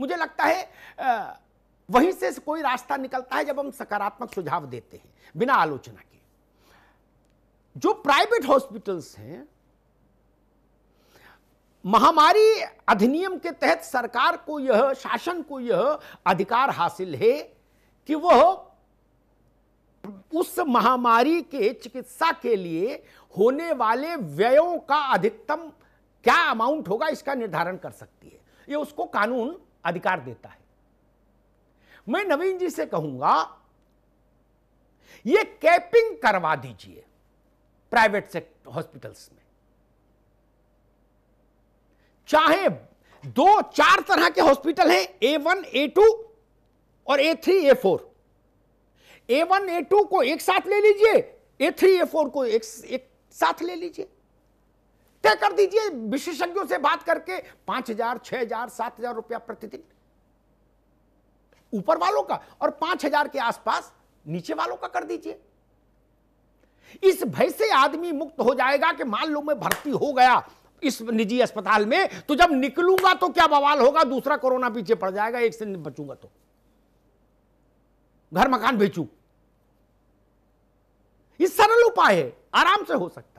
मुझे लगता है वहीं से कोई रास्ता निकलता है जब हम सकारात्मक सुझाव देते हैं बिना आलोचना के जो प्राइवेट हॉस्पिटल्स हैं महामारी अधिनियम के तहत सरकार को यह शासन को यह अधिकार हासिल है कि वह उस महामारी के चिकित्सा के लिए होने वाले व्ययों का अधिकतम क्या अमाउंट होगा इसका निर्धारण कर सकती है यह उसको कानून अधिकार देता है मैं नवीन जी से कहूंगा ये कैपिंग करवा दीजिए प्राइवेट सेक्टर हॉस्पिटल्स में चाहे दो चार तरह के हॉस्पिटल हैं ए वन ए टू और A three A four A one A two को एक साथ ले लीजिए ए थ्री ए फोर को एक, एक साथ ले लीजिए तय कर दीजिए विशेषज्ञों से बात करके पांच हजार छह हजार सात हजार रुपया प्रतिदिन ऊपर वालों का और पांच हजार के आसपास नीचे वालों का कर दीजिए इस भय से आदमी मुक्त हो जाएगा कि मान लो मैं भर्ती हो गया इस निजी अस्पताल में तो जब निकलूंगा तो क्या बवाल होगा दूसरा कोरोना पीछे पड़ जाएगा एक से बचूंगा तो घर मकान बेचू इस सरल उपाय है आराम से हो सकता